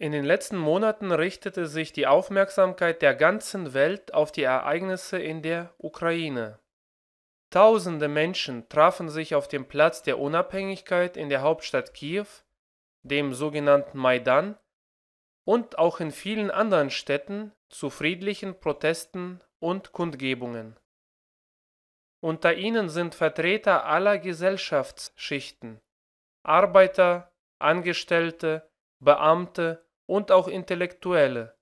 In den letzten Monaten richtete sich die Aufmerksamkeit der ganzen Welt auf die Ereignisse in der Ukraine. Tausende Menschen trafen sich auf dem Platz der Unabhängigkeit in der Hauptstadt Kiew, dem sogenannten Maidan, und auch in vielen anderen Städten zu friedlichen Protesten und Kundgebungen. Unter ihnen sind Vertreter aller Gesellschaftsschichten, Arbeiter, Angestellte, Beamte, und auch Intellektuelle.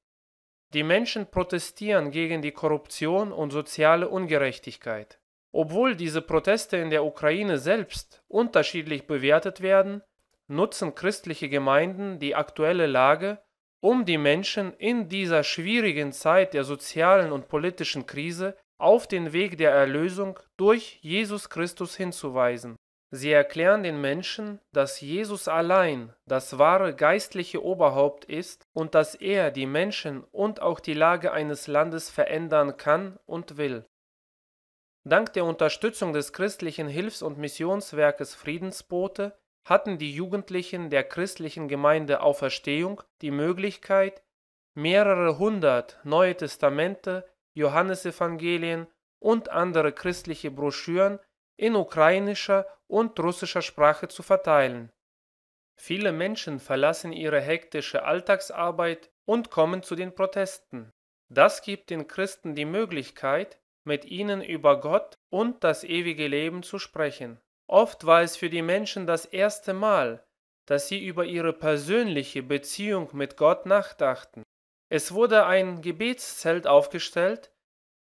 Die Menschen protestieren gegen die Korruption und soziale Ungerechtigkeit. Obwohl diese Proteste in der Ukraine selbst unterschiedlich bewertet werden, nutzen christliche Gemeinden die aktuelle Lage, um die Menschen in dieser schwierigen Zeit der sozialen und politischen Krise auf den Weg der Erlösung durch Jesus Christus hinzuweisen Sie erklären den Menschen, dass Jesus allein das wahre geistliche Oberhaupt ist und dass er die Menschen und auch die Lage eines Landes verändern kann und will. Dank der Unterstützung des christlichen Hilfs- und Missionswerkes Friedensbote hatten die Jugendlichen der christlichen Gemeinde Auferstehung die Möglichkeit, mehrere hundert Neue Testamente, Johannesevangelien und andere christliche Broschüren in ukrainischer und russischer Sprache zu verteilen. Viele Menschen verlassen ihre hektische Alltagsarbeit und kommen zu den Protesten. Das gibt den Christen die Möglichkeit, mit ihnen über Gott und das ewige Leben zu sprechen. Oft war es für die Menschen das erste Mal, dass sie über ihre persönliche Beziehung mit Gott nachdachten. Es wurde ein Gebetszelt aufgestellt,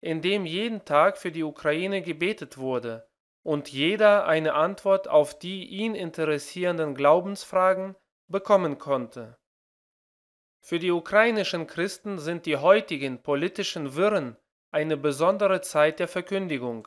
in dem jeden Tag für die Ukraine gebetet wurde und jeder eine Antwort auf die ihn interessierenden Glaubensfragen bekommen konnte. Für die ukrainischen Christen sind die heutigen politischen Wirren eine besondere Zeit der Verkündigung.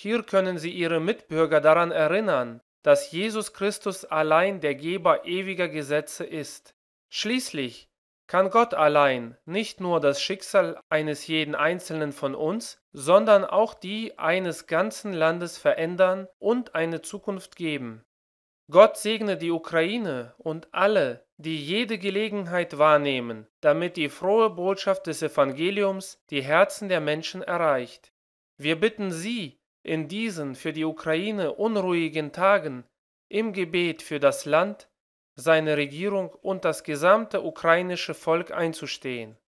Hier können sie ihre Mitbürger daran erinnern, dass Jesus Christus allein der Geber ewiger Gesetze ist. Schließlich kann Gott allein nicht nur das Schicksal eines jeden Einzelnen von uns, sondern auch die eines ganzen Landes verändern und eine Zukunft geben. Gott segne die Ukraine und alle, die jede Gelegenheit wahrnehmen, damit die frohe Botschaft des Evangeliums die Herzen der Menschen erreicht. Wir bitten Sie, in diesen für die Ukraine unruhigen Tagen im Gebet für das Land seine Regierung und das gesamte ukrainische Volk einzustehen.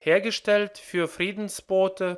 Hergestellt für friedensbote.org